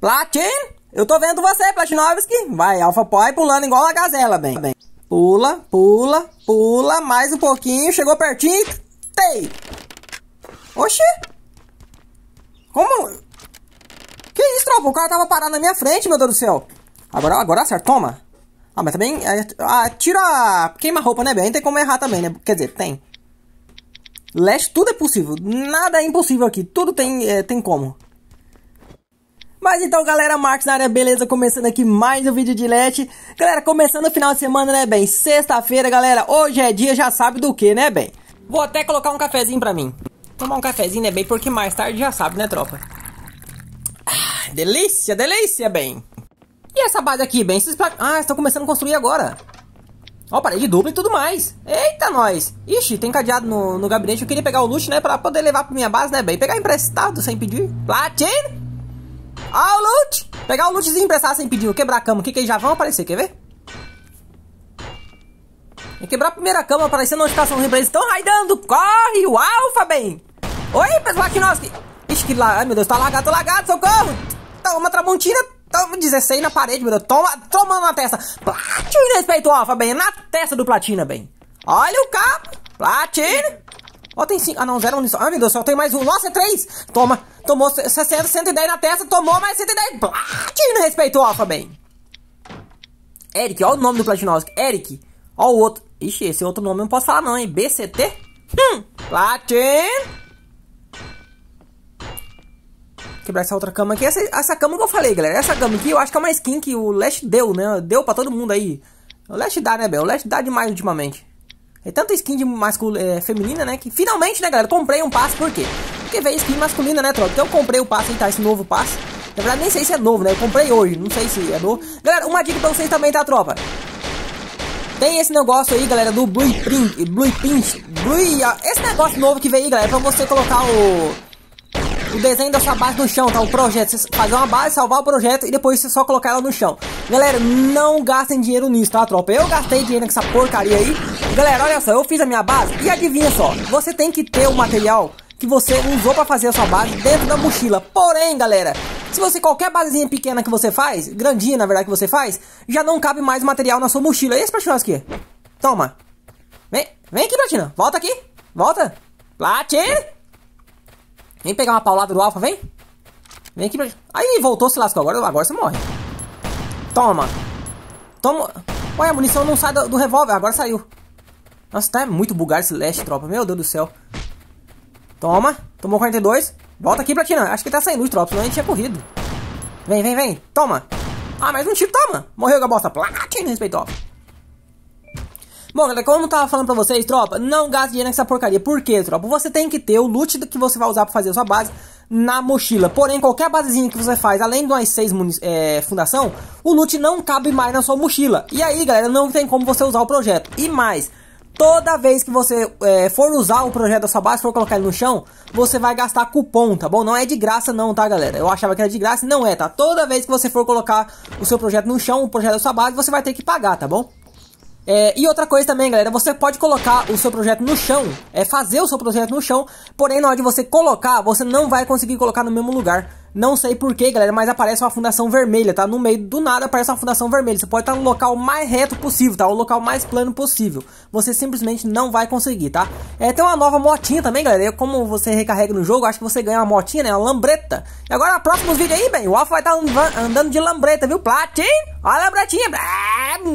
Platin? Eu tô vendo você, Platinovski. Vai, Alpha Poi pulando igual a gazela, bem. bem. Pula, pula, pula, mais um pouquinho, chegou pertinho. Tei! Oxi! Como? Que isso, tropa? O cara tava parado na minha frente, meu Deus do céu. Agora, agora acerta, toma. Ah, mas também... É, ah, tira... Queima roupa, né, bem? tem como errar também, né? Quer dizer, tem. Leste tudo é possível. Nada é impossível aqui. Tudo tem, é, tem como. Mas então, galera, Marcos na área, beleza? Começando aqui mais um vídeo de LET. Galera, começando o final de semana, né, bem? Sexta-feira, galera, hoje é dia, já sabe do que, né, bem? Vou até colocar um cafezinho pra mim. Tomar um cafezinho, né, bem? Porque mais tarde já sabe, né, tropa? Ah, delícia, delícia, bem. E essa base aqui, bem? Esses Ah, estão começando a construir agora. Ó, parede dupla e tudo mais. Eita, nós. Ixi, tem cadeado no, no gabinete. Eu queria pegar o luxo, né, pra poder levar pra minha base, né, bem? Pegar emprestado sem pedir. Platino! Ó ah, o loot! Pegar o lootzinho emprestado sem pedir, quebrar a cama aqui, que eles já vão aparecer, quer ver? quebrar a primeira cama, aparecendo a notificaçãozinha pra eles. Estão raidando, corre, o Alpha, bem! Oi, pessoal, aqui nós... Ixi, que lá... Ai, meu Deus, tá lagado, tô lagado, socorro! Toma, Tramontina, toma 16 na parede, meu Deus, toma, tomando na testa. Platina, respeito, Alpha bem, é na testa do Platina, bem. Olha o carro, Platina... Ó, tem 5. Ah, não, 0 munição. Ah, meu Deus, só tem mais um. Nossa, é 3. Toma. Tomou 60, 110 na testa. Tomou mais 110. Blá, que não respeitou o Alpha bem. Eric, ó o nome do Platinovski. Eric. Ó o outro. Ixi, esse outro nome eu não posso falar não, hein. BCT? Hum. Platin. Quebrar essa outra cama aqui. Essa, essa cama que eu falei, galera. Essa cama aqui eu acho que é uma skin que o Leste deu, né? Deu pra todo mundo aí. O Leste dá, né, Bel? O Leste dá demais ultimamente. É tanta skin de masculina É, feminina, né? Que finalmente, né, galera, comprei um passe, por quê? Porque veio skin masculina, né, tropa? Então eu comprei o passe, tá? Esse novo passe. Na verdade, nem sei se é novo, né? Eu comprei hoje, não sei se é novo. Galera, uma dica pra vocês também, tá, tropa? Tem esse negócio aí, galera, do blue print Blue... Esse negócio novo que veio aí, galera, pra você colocar o o desenho da sua base no chão, tá? O projeto, você fazer uma base, salvar o projeto e depois você só colocar ela no chão. Galera, não gastem dinheiro nisso, tá, tropa? Eu gastei dinheiro nessa porcaria aí Galera, olha só, eu fiz a minha base e adivinha só, você tem que ter o material que você usou para fazer a sua base dentro da mochila. Porém, galera, se você qualquer basezinha pequena que você faz, grandinha na verdade que você faz, já não cabe mais material na sua mochila. E esse pratinão aqui? Toma. Vem, vem aqui, Platina. Volta aqui. Volta. Platina. Vem pegar uma paulada do Alpha, vem. Vem aqui, Platina. Aí, voltou, se lascou. Agora, agora você morre. Toma. Toma. Olha, a munição não sai do, do revólver. Agora saiu. Nossa, tá muito bugado esse leste, tropa. Meu Deus do céu. Toma. Tomou 42. Volta aqui, Platina. Acho que tá saindo os tropa. Senão a gente tinha corrido. Vem, vem, vem. Toma. Ah, mais um tiro. Toma. Morreu, a bosta. Platina, respeitou. Bom, galera, como eu tava falando pra vocês, tropa, não gaste dinheiro nessa porcaria. Por quê, tropa? Você tem que ter o loot que você vai usar pra fazer a sua base na mochila. Porém, qualquer basezinha que você faz, além de umas 6 é, fundação, o loot não cabe mais na sua mochila. E aí, galera, não tem como você usar o projeto. E mais... Toda vez que você é, for usar o projeto da sua base, for colocar ele no chão, você vai gastar cupom, tá bom? Não é de graça não, tá galera? Eu achava que era de graça, não é, tá? Toda vez que você for colocar o seu projeto no chão, o projeto da sua base, você vai ter que pagar, tá bom? É, e outra coisa também, galera, você pode colocar o seu projeto no chão, é fazer o seu projeto no chão, porém na hora de você colocar, você não vai conseguir colocar no mesmo lugar. Não sei porquê, galera, mas aparece uma fundação vermelha, tá? No meio do nada aparece uma fundação vermelha. Você pode estar no local mais reto possível, tá? O local mais plano possível. Você simplesmente não vai conseguir, tá? É, tem uma nova motinha também, galera. como você recarrega no jogo, acho que você ganha uma motinha, né? Uma lambreta. E agora, próximos vídeos aí, bem. O Alpha vai estar tá andando de lambreta, viu? Platin! Olha a lambretinha!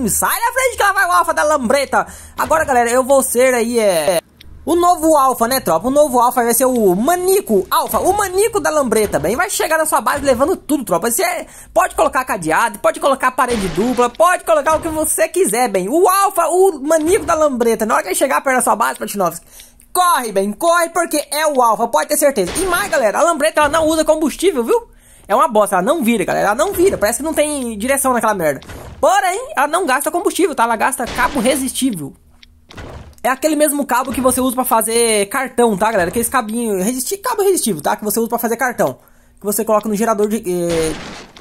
Sai da frente que ela vai o Alpha da lambreta! Agora, galera, eu vou ser aí, é... O novo Alpha, né, tropa? O novo Alpha vai ser o Manico Alpha, o Manico da Lambreta, bem. Vai chegar na sua base levando tudo, tropa. Você pode colocar cadeado, pode colocar parede dupla, pode colocar o que você quiser, bem. O Alpha, o Manico da Lambreta. Na hora que ele chegar perto da sua base, Platinovski, corre, bem, corre, porque é o Alpha, pode ter certeza. E mais, galera, a Lambreta, ela não usa combustível, viu? É uma bosta, ela não vira, galera, ela não vira. Parece que não tem direção naquela merda. Porém, ela não gasta combustível, tá? Ela gasta cabo resistível. É aquele mesmo cabo que você usa para fazer cartão, tá, galera? Aqueles cabinho resistivo, cabo resistivo, tá? Que você usa para fazer cartão. Que você coloca no gerador de... Eh,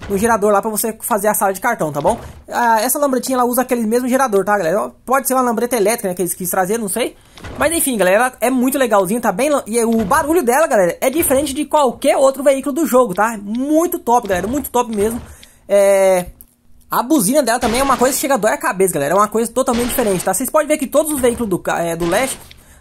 no gerador lá para você fazer a sala de cartão, tá bom? Ah, essa lambretinha, ela usa aquele mesmo gerador, tá, galera? Pode ser uma lambreta elétrica, né? Que eles quis trazer, não sei. Mas enfim, galera, é muito legalzinho, tá bem... E o barulho dela, galera, é diferente de qualquer outro veículo do jogo, tá? Muito top, galera, muito top mesmo. É... A buzina dela também é uma coisa que chega a doer a cabeça, galera. É uma coisa totalmente diferente, tá? Vocês podem ver que todos os veículos do, é, do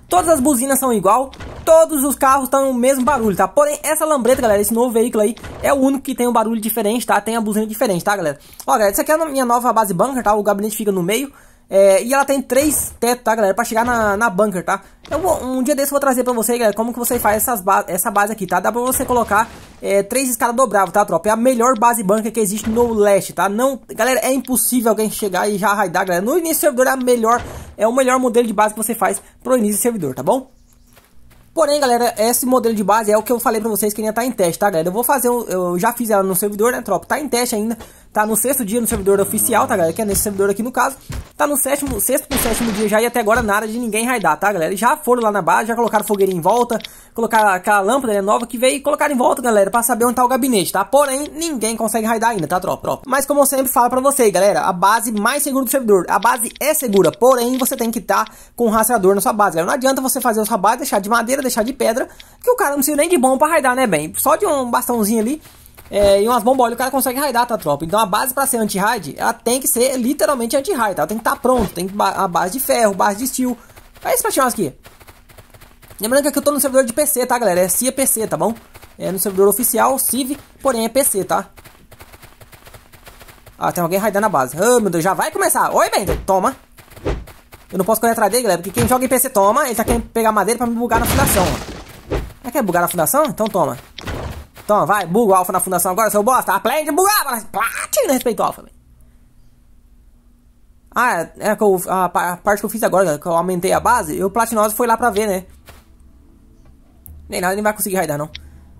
todas as buzinas são igual, todos os carros estão no mesmo barulho, tá? Porém, essa lambreta, galera, esse novo veículo aí, é o único que tem um barulho diferente, tá? Tem a buzina diferente, tá, galera? Ó, galera, isso aqui é a minha nova base bunker, tá? O gabinete fica no meio. É, e ela tem três tetos, tá, galera? Pra chegar na, na bunker, tá? Eu vou, um dia desse eu vou trazer pra vocês, galera, como que você faz essas ba essa base aqui, tá? Dá pra você colocar é, três escadas dobráveis, tá, tropa? É a melhor base bunker que existe no leste, tá? Não, galera, é impossível alguém chegar e já raidar, galera. No início do servidor é, a melhor, é o melhor modelo de base que você faz pro início do servidor, tá bom? Porém, galera, esse modelo de base é o que eu falei pra vocês que ainda tá em teste, tá, galera? Eu vou fazer, eu já fiz ela no servidor, né, tropa? Tá em teste ainda, tá no sexto dia no servidor oficial, tá, galera? Que é nesse servidor aqui no caso. Tá no sétimo, sexto pro sétimo dia já e até agora nada de ninguém raidar, tá, galera? Já foram lá na base, já colocaram fogueira em volta, colocaram aquela lâmpada né, nova que veio e colocaram em volta, galera, pra saber onde tá o gabinete, tá? Porém, ninguém consegue raidar ainda, tá, tropa, tropa? Mas como eu sempre falo pra vocês, galera, a base mais segura do servidor, a base é segura, porém, você tem que estar tá com o rastreador na sua base, galera. Não adianta você fazer a sua base, deixar de madeira, deixar de pedra, que o cara não precisa nem de bom pra raidar, né, bem? Só de um bastãozinho ali, é, e umas bombas, o cara consegue raidar tá, tropa. Então a base para ser anti-raid, ela tem que ser literalmente anti-raid, tá? Ela tem que estar tá pronto, tem ba a base de ferro, base de steel. É isso, Patiões, aqui. Lembrando que aqui eu tô no servidor de PC, tá, galera? É CIA PC, tá bom? É no servidor oficial, CIV, porém é PC, tá? Ah, tem alguém raidando a base. Ah, oh, meu Deus, já vai começar. Oi, Bender, toma. Eu não posso correr atrás dele, galera, porque quem joga em PC toma, ele tá querendo pegar madeira pra me bugar na fundação. Ah, quer bugar na fundação? Então toma. Então, vai, buga o alfa na fundação agora, seu bosta. Aprende a bugar, platina respeito o alfa, velho. Ah, é, é a, a, parte que eu fiz agora, que eu aumentei a base, eu Platinose foi lá pra ver, né? Nem nada, nem vai conseguir raidar, não.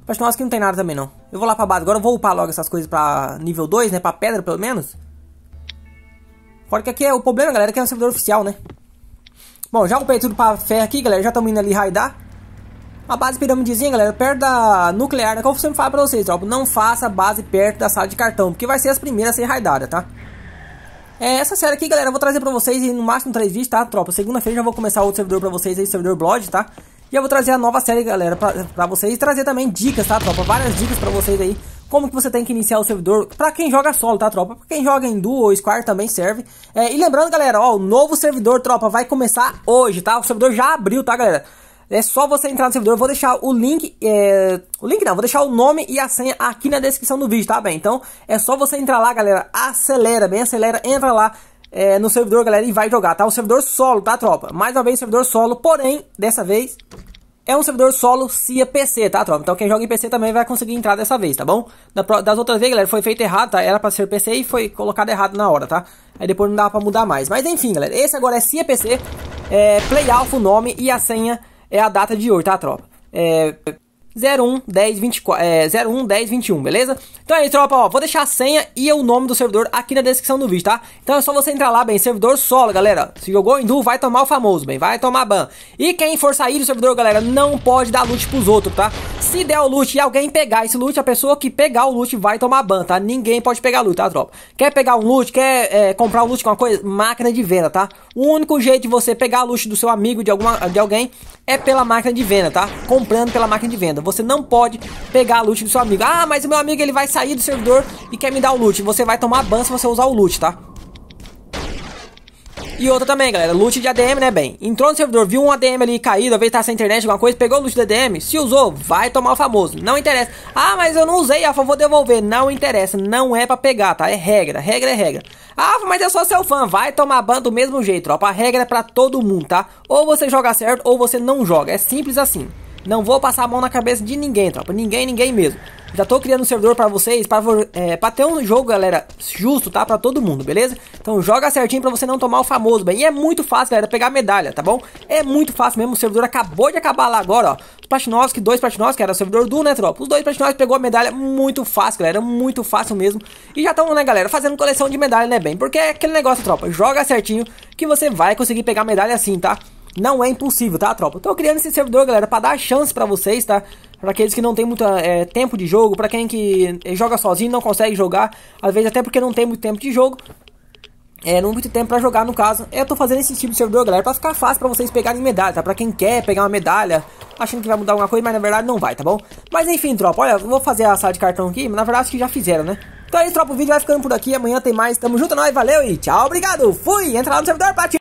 Platinose que não tem nada também, não. Eu vou lá pra base, agora eu vou upar logo essas coisas pra nível 2, né? Pra pedra, pelo menos. que aqui é o problema, galera, é que é um servidor oficial, né? Bom, já comprei tudo pra ferro aqui, galera. Já estamos indo ali raidar. A base piramidezinha, galera, perto da nuclear, né? Como eu sempre falo pra vocês, tropa, não faça base perto da sala de cartão, porque vai ser as primeiras a ser raidada, tá? É, essa série aqui, galera, eu vou trazer pra vocês em no máximo três vídeos, tá, tropa? Segunda-feira já vou começar outro servidor pra vocês aí, servidor Blood, tá? E eu vou trazer a nova série, galera, pra, pra vocês e trazer também dicas, tá, tropa? Várias dicas pra vocês aí, como que você tem que iniciar o servidor, pra quem joga solo, tá, tropa? Pra quem joga em duo ou square também serve. É, e lembrando, galera, ó, o novo servidor, tropa, vai começar hoje, tá? O servidor já abriu, tá, galera? É só você entrar no servidor. Eu vou deixar o link. É... O link não, vou deixar o nome e a senha aqui na descrição do vídeo, tá bem? Então é só você entrar lá, galera. Acelera, bem acelera, entra lá. É, no servidor, galera, e vai jogar, tá? Um servidor solo, tá, tropa? Mais uma vez, servidor solo, porém, dessa vez, é um servidor solo CIA PC, tá, tropa? Então quem joga em PC também vai conseguir entrar dessa vez, tá bom? das outras vezes, galera, foi feito errado, tá? Era pra ser PC e foi colocado errado na hora, tá? Aí depois não dava pra mudar mais. Mas enfim, galera, esse agora é CIA PC, é Play Alpha o nome e a senha é a data de hoje, tá, tropa? É, 01 10 24, é, 01 10 21, beleza? Então aí é tropa, ó, vou deixar a senha e o nome do servidor aqui na descrição do vídeo, tá? Então é só você entrar lá, bem, servidor solo, galera. Se jogou hindu, vai tomar o famoso, bem, vai tomar ban. E quem for sair do servidor, galera, não pode dar loot pros outros, tá? Se der o loot e alguém pegar esse loot, a pessoa que pegar o loot vai tomar ban, tá? Ninguém pode pegar loot, tá, tropa? Quer pegar um loot, quer é, comprar um loot com uma coisa? Máquina de venda, tá? O único jeito de você pegar loot do seu amigo, de, alguma, de alguém, é pela máquina de venda, tá? Comprando pela máquina de venda. Você não pode pegar a loot do seu amigo. Ah, mas o meu amigo ele vai sair do servidor e quer me dar o loot. Você vai tomar ban se você usar o loot, tá? E outra também, galera, loot de ADM, né, bem? Entrou no servidor, viu um ADM ali caído, às vezes tá sem internet, alguma coisa, pegou o loot do ADM, se usou, vai tomar o famoso, não interessa. Ah, mas eu não usei, ah, vou devolver, não interessa, não é pra pegar, tá? É regra, regra é regra. Ah, mas eu sou seu fã, vai tomar ban do mesmo jeito, tropa, a regra é pra todo mundo, tá? Ou você joga certo, ou você não joga, é simples assim. Não vou passar a mão na cabeça de ninguém, tropa. Ninguém, ninguém mesmo. Já tô criando um servidor para vocês, para é, pra ter um jogo, galera, justo, tá? Pra todo mundo, beleza? Então joga certinho pra você não tomar o famoso, bem. E é muito fácil, galera, pegar medalha, tá bom? É muito fácil mesmo, o servidor acabou de acabar lá agora, ó. que dois Platinovski, que era o servidor do, né, tropa? Os dois Platinovski pegou a medalha muito fácil, galera, muito fácil mesmo. E já estão, né, galera, fazendo coleção de medalha, né, bem? Porque é aquele negócio, tropa, joga certinho que você vai conseguir pegar medalha assim, tá? Não é impossível, tá, tropa? Eu tô criando esse servidor, galera, pra dar chance pra vocês, tá? Pra aqueles que não tem muito é, tempo de jogo, pra quem que é, joga sozinho não consegue jogar, às vezes até porque não tem muito tempo de jogo. É, não muito tempo pra jogar, no caso. Eu tô fazendo esse tipo de servidor, galera, pra ficar fácil pra vocês pegarem medalha, tá? Pra quem quer pegar uma medalha, achando que vai mudar alguma coisa, mas na verdade não vai, tá bom? Mas enfim, tropa, olha, eu vou fazer a sala de cartão aqui, mas na verdade acho que já fizeram, né? Então é isso, tropa, o vídeo vai ficando por aqui, amanhã tem mais, tamo junto, é nós, valeu e tchau, obrigado, fui! Entra lá no servidor, partiu!